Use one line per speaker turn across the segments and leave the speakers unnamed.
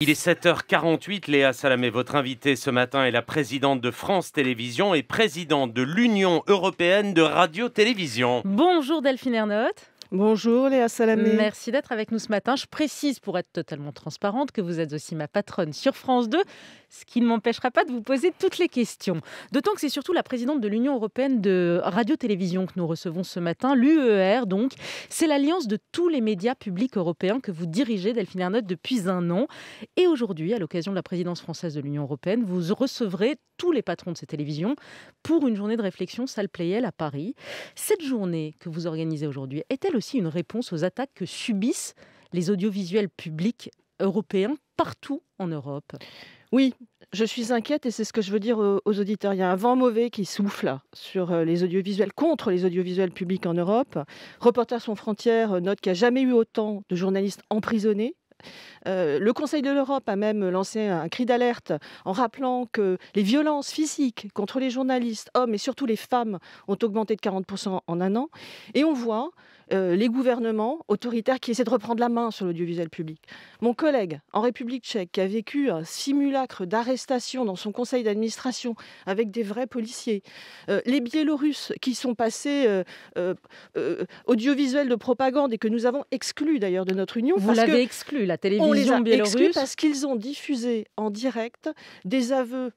Il est 7h48, Léa Salamé, votre invitée ce matin est la présidente de France Télévisions et présidente de l'Union européenne de radio-télévision. Bonjour Delphine Ernotte. Bonjour Léa
Salamé. Merci
d'être avec nous ce matin. Je précise pour être totalement transparente que vous êtes aussi ma patronne sur France 2, ce qui ne m'empêchera pas de vous poser toutes les questions. D'autant que c'est surtout la présidente de l'Union européenne de radio-télévision que nous recevons ce matin, l'UER donc. C'est l'alliance de tous les médias publics européens que vous dirigez, Delphine Ernotte, depuis un an. Et aujourd'hui, à l'occasion de la présidence française de l'Union européenne, vous recevrez tous les patrons de ces télévisions pour une journée de réflexion salle Playel à Paris. Cette journée que vous organisez aujourd'hui est-elle aussi une réponse aux attaques que subissent les audiovisuels publics européens
partout en Europe Oui, je suis inquiète et c'est ce que je veux dire aux auditeurs. Il y a un vent mauvais qui souffle sur euh, les audiovisuels, contre les audiovisuels publics en Europe. Reporters sans frontières euh, note qu'il n'y a jamais eu autant de journalistes emprisonnés euh, le Conseil de l'Europe a même lancé un cri d'alerte en rappelant que les violences physiques contre les journalistes, hommes et surtout les femmes, ont augmenté de 40% en un an. Et on voit euh, les gouvernements autoritaires qui essaient de reprendre la main sur l'audiovisuel public. Mon collègue en République tchèque, qui a vécu un simulacre d'arrestation dans son conseil d'administration avec des vrais policiers, euh, les Biélorusses qui sont passés euh, audiovisuels de propagande et que nous avons exclus d'ailleurs de notre Union. Vous l'avez exclu, la télévision biélorusse. parce qu'ils ont diffusé en direct des aveux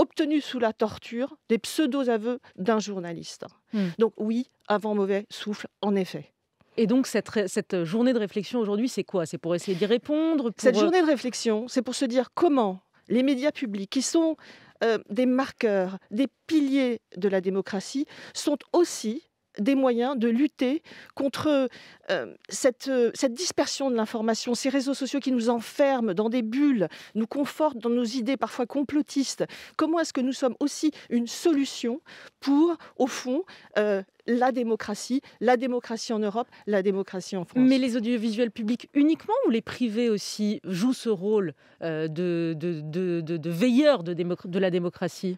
obtenu sous la torture des pseudo-aveux d'un journaliste. Hmm. Donc oui, avant mauvais souffle, en effet. Et donc cette, journée de réflexion aujourd'hui, c'est quoi C'est pour essayer d'y répondre Cette euh, journée de réflexion, c'est pour se dire comment les médias publics, qui sont euh, des marqueurs, des piliers de la démocratie, sont aussi des moyens de lutter contre euh, euh, cette, dispersion de l'information, ces réseaux sociaux qui nous enferment dans des bulles, nous confortent dans nos idées parfois complotistes. Comment est-ce que nous sommes aussi une solution pour, au fond, euh, la démocratie, la démocratie en Europe, la démocratie en France.
Mais les audiovisuels publics uniquement ou les privés aussi jouent ce rôle
de, de, de veilleurs de, la démocratie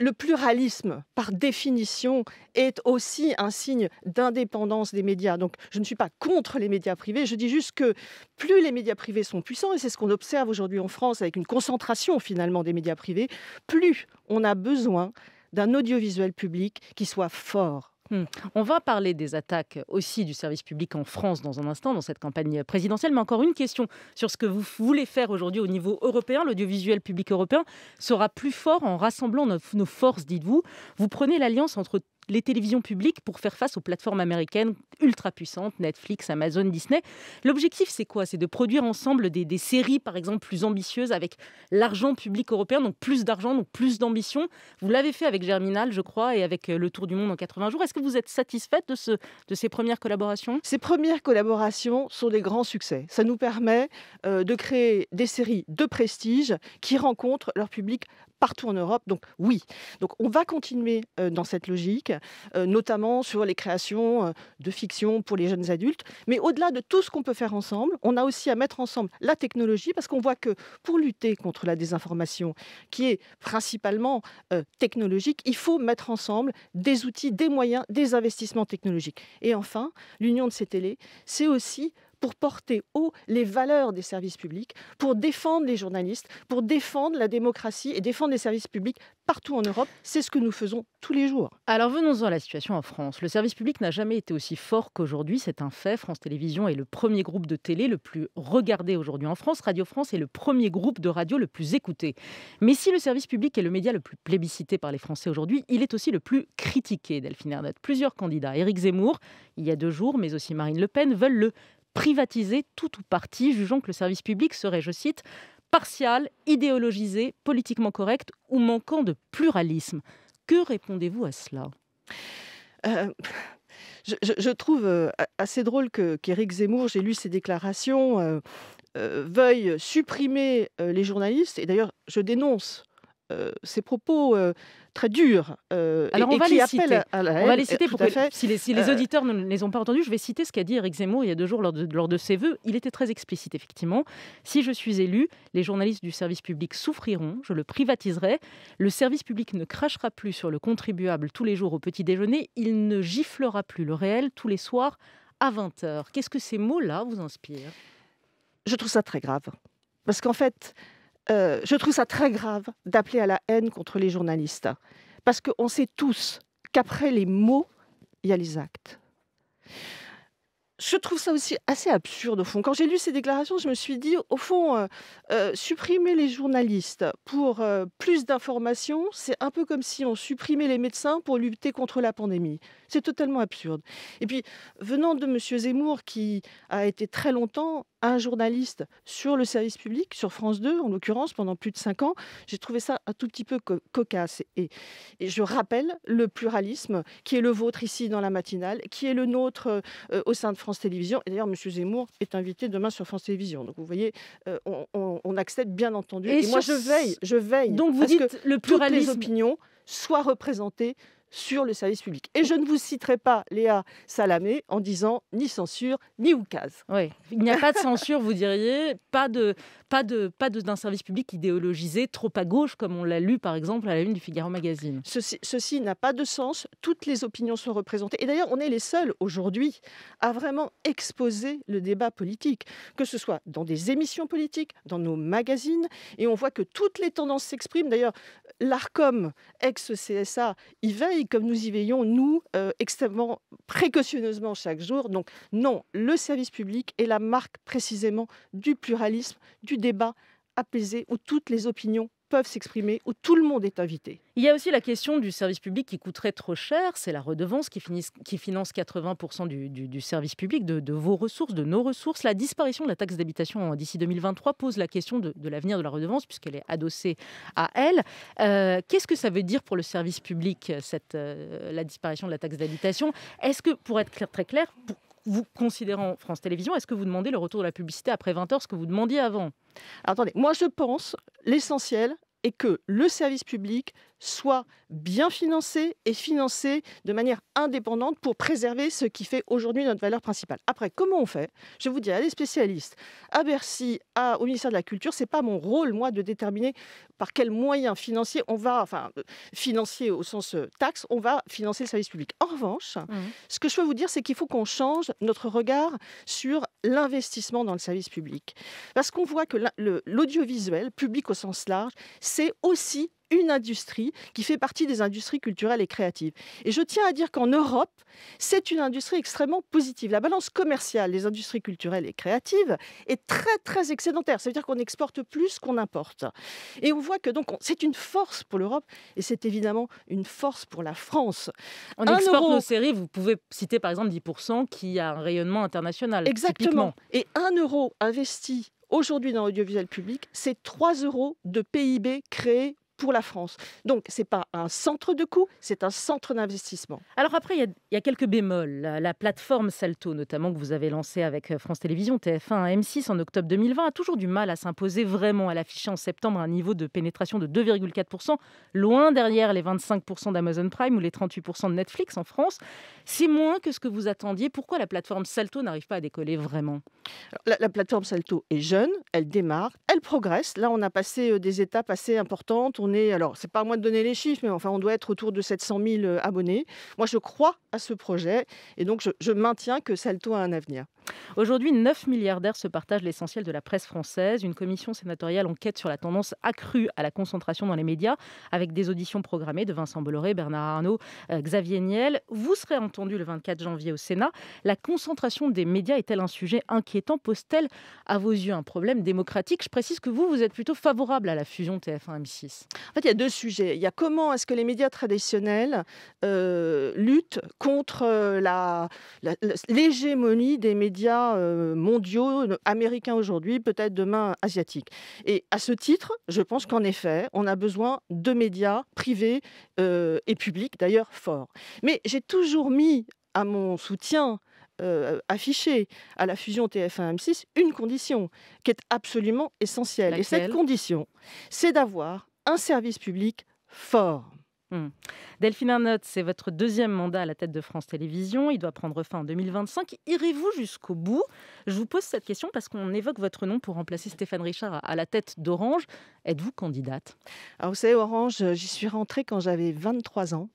le pluralisme, par définition, est aussi un signe d'indépendance des médias. Donc je ne suis pas contre les médias privés, je dis juste que plus les médias privés sont puissants, et c'est ce qu'on observe aujourd'hui en France avec une concentration finalement des médias privés, plus on a besoin d'un audiovisuel public qui soit fort. Hmm. On va parler des attaques aussi du service
public en France dans un instant, dans cette campagne présidentielle. Mais encore une question sur ce que vous voulez faire aujourd'hui au niveau européen. L'audiovisuel public européen sera plus fort en rassemblant nos, forces, dites-vous. Vous prenez l'alliance entre les télévisions publiques pour faire face aux plateformes américaines ultra puissantes, Netflix, Amazon, Disney. L'objectif, c'est quoi C'est de produire ensemble des, séries, par exemple, plus ambitieuses avec l'argent public européen, donc plus d'argent, donc plus d'ambition. Vous l'avez fait avec Germinal, je crois, et avec euh, Le Tour du Monde en 80 jours. Est-ce que vous êtes satisfaite de, ce, de ces premières collaborations
Ces premières collaborations sont des grands succès. Ça nous permet euh, de créer des séries de prestige qui rencontrent leur public partout en Europe. Donc oui, donc on va continuer euh, dans cette logique, euh, notamment sur les créations euh, de fiction pour les jeunes adultes. Mais au-delà de tout ce qu'on peut faire ensemble, on a aussi à mettre ensemble la technologie, parce qu'on voit que pour lutter contre la désinformation, qui est principalement technologique, il faut mettre ensemble des outils, des moyens, des investissements technologiques. Et enfin, l'union de ces télés, c'est aussi pour porter haut les valeurs des services publics, pour défendre les journalistes, pour défendre la démocratie et défendre les services publics partout en Europe. C'est ce que nous faisons tous les jours.
Alors venons-en à la situation en France. Le service public n'a jamais été aussi fort qu'aujourd'hui. C'est un fait. France Télévisions est le premier groupe de télé le plus regardé aujourd'hui en France. Radio France est le premier groupe de radio le plus écouté. Mais si le service public est le média le plus plébiscité par les Français aujourd'hui, il est aussi le plus critiqué, Delphine Plusieurs candidats, Éric Zemmour, il y a deux jours, mais aussi Marine Le Pen, veulent le privatiser tout ou partie, jugeant que le service public serait, je cite, partial, idéologisé, politiquement correct ou manquant de pluralisme. Que
répondez-vous à cela euh, je, trouve euh, assez drôle qu'Éric Zemmour, j'ai lu ses déclarations, euh, veuille supprimer les journalistes. Et d'ailleurs, je dénonce ces euh, propos euh, très durs. Euh, Alors et, on, va les À la on va les citer si, les, auditeurs
ne les ont pas entendus, je vais citer ce qu'a dit Eric Zemmour il y a deux jours lors de, ses vœux. Il était très explicite, effectivement. Si je suis élu, les journalistes du service public souffriront, je le privatiserai. Le service public ne crachera plus sur le contribuable tous les jours au petit déjeuner, il ne giflera plus le réel tous les soirs à
20h. Qu'est-ce que ces mots-là vous inspirent Je trouve ça très grave. Parce qu'en fait, euh, je trouve ça très grave d'appeler à la haine contre les journalistes. Parce qu'on sait tous qu'après les mots, il y a les actes je trouve ça aussi assez absurde au fond. Quand j'ai lu ces déclarations, je me suis dit, au fond, euh, euh, supprimer les journalistes pour euh, plus d'informations, c'est un peu comme si on supprimait les médecins pour lutter contre la pandémie. C'est totalement absurde. Et puis, venant de M. Zemmour, qui a été très longtemps un journaliste sur le service public, sur France 2 en l'occurrence, pendant plus de cinq ans, j'ai trouvé ça un tout petit peu cocasse. Et, et, je rappelle le pluralisme qui est le vôtre ici dans la matinale, qui est le nôtre au sein de France Télévisions. Et d'ailleurs, M. Zemmour est invité demain sur France Télévisions. Donc vous voyez, euh, on, accepte bien entendu. Et, moi, je veille, je veille. Donc vous que le Toutes les opinions soient représentées sur le service public. Et je ne vous citerai pas Léa Salamé en disant ni censure ni oukase.
il n'y a pas de censure, vous diriez, pas de pas de pas
d'un service public idéologisé trop à gauche comme on l'a lu par exemple à la une du Figaro magazine. Ceci, ceci n'a pas de sens. Toutes les opinions sont représentées. Et d'ailleurs, on est les seuls aujourd'hui à vraiment exposer le débat politique, que ce soit dans des émissions politiques, dans nos magazines, et on voit que toutes les tendances s'expriment. D'ailleurs, l'Arcom ex-CSA y veille comme nous y veillons, nous, euh, extrêmement précautionneusement chaque jour. Donc non, le service public est la marque précisément du pluralisme, du débat apaisé où toutes les opinions peuvent s'exprimer, où tout le monde est invité.
Il y a aussi la question du service public qui coûterait trop cher. C'est la redevance qui, qui finance 80% du, service public, de, vos ressources, de nos ressources. La disparition de la taxe d'habitation hein, d'ici 2023 pose la question de, l'avenir de la redevance, puisqu'elle est adossée à elle. Euh, qu'est-ce que ça veut dire pour le service public, cette, euh, la disparition de la taxe d'habitation Est-ce que, pour être clair, très clair, pourquoi vous considérant France Télévisions, est-ce que vous demandez le retour de la publicité après 20h, ce que vous demandiez avant Attendez, moi
je pense l'essentiel, et que le service public soit bien financé et financé de manière indépendante pour préserver ce qui fait aujourd'hui notre valeur principale. Après, comment on fait Je vous dis, à des spécialistes, à Bercy, à, au ministère de la Culture, c'est pas mon rôle, moi, de déterminer par quels moyens financiers on va, enfin, euh, financier au sens euh, taxe, on va financer le service public. En revanche, mmh. ce que je peux vous dire, c'est qu'il faut qu'on change notre regard sur l'investissement dans le service public. Parce qu'on voit que l'audiovisuel, public au sens large, c'est aussi une industrie qui fait partie des industries culturelles et créatives. Et je tiens à dire qu'en Europe, c'est une industrie extrêmement positive. La balance commerciale des industries culturelles et créatives est très très excédentaire. Ça veut dire qu'on exporte plus qu'on importe. Et on voit que donc c'est une force pour l'Europe et c'est évidemment une force pour la France. On un exporte euro... nos séries.
Vous pouvez citer par exemple 10% qui a un rayonnement international.
Exactement. Et un euro investi aujourd'hui dans l'audiovisuel public, c'est 3 euros de PIB créé pour la France. Donc, ce n'est pas un centre de coût, c'est un centre d'investissement. Alors après, il y, a quelques bémols.
La, plateforme Salto, notamment, que vous avez lancée avec euh, France Télévisions, TF1, M6 en octobre 2020, a toujours du mal à s'imposer vraiment. à l'afficher en septembre un niveau de pénétration de 2,4%, loin derrière les 25% d'Amazon Prime ou les 38% de Netflix en France. C'est moins que ce que vous attendiez. Pourquoi la plateforme Salto
n'arrive pas à décoller vraiment la plateforme Salto est jeune, elle démarre, elle progresse. Là, on a passé euh, des étapes assez importantes on est, alors c'est pas à moi de donner les chiffres, mais enfin on doit être autour de 700 000 euh, abonnés. Moi je crois à ce projet et donc je, je maintiens que Salto a un
avenir. Aujourd'hui, 9 milliardaires se partagent l'essentiel de la presse française. Une commission sénatoriale enquête sur la tendance accrue à la concentration dans les médias, avec des auditions programmées de Vincent Bolloré, Bernard Arnault, euh, Xavier Niel. Vous serez entendu le 24 janvier au Sénat. La concentration des médias est-elle un sujet inquiétant Pose-t-elle à vos yeux un problème démocratique Je précise que vous, vous êtes
plutôt favorable à la fusion TF1-M6. En fait, il y a deux sujets. Il y a comment est-ce que les médias traditionnels euh, luttent contre euh, la, des médias médias euh, mondiaux, américains aujourd'hui, peut-être demain asiatiques. Et à ce titre, je pense qu'en effet, on a besoin de médias privés euh, et publics, d'ailleurs forts. Mais j'ai toujours mis à mon soutien euh, affiché à la fusion TF1-M6 une condition qui est absolument essentielle. et cette condition, c'est d'avoir un service public fort. Hmm.
Delphine Arnaud, c'est votre deuxième mandat à la tête de France Télévisions. Il doit prendre fin en 2025. Irez-vous jusqu'au bout Je vous pose cette question parce qu'on évoque votre nom pour remplacer Stéphane Richard à la tête
d'Orange. Êtes-vous candidate Alors vous savez, Orange, j'y suis rentrée quand j'avais 23 ans.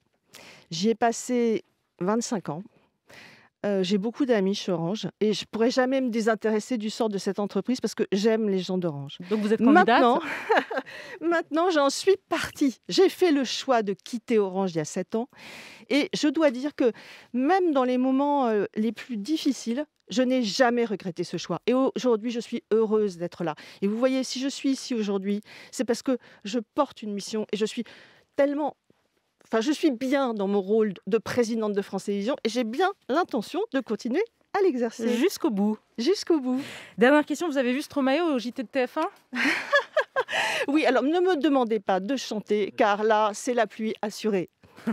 J'y ai passé 25 ans. Euh, j'ai beaucoup d'amis chez Orange et je ne pourrais jamais me désintéresser du sort de cette entreprise parce que j'aime les gens d'Orange. Donc vous êtes candidate Maintenant, maintenant j'en suis partie. J'ai fait le choix de quitter Orange il y a sept ans et je dois dire que même dans les moments euh, les plus difficiles, je n'ai jamais regretté ce choix. Et aujourd'hui, je suis heureuse d'être là. Et vous voyez, si je suis ici aujourd'hui, c'est parce que je porte une mission et je suis tellement je suis bien dans mon rôle de présidente de France Télévisions et j'ai bien l'intention de continuer à l'exercer. Jusqu'au bout. Jusqu'au bout. Dernière question, vous avez vu Stromae au JT de TF1 Oui, alors ne me demandez pas de chanter, car là, c'est la pluie assurée.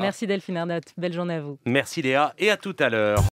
Merci Delphine Arnott, belle journée
à vous. Merci Léa, et à tout à l'heure.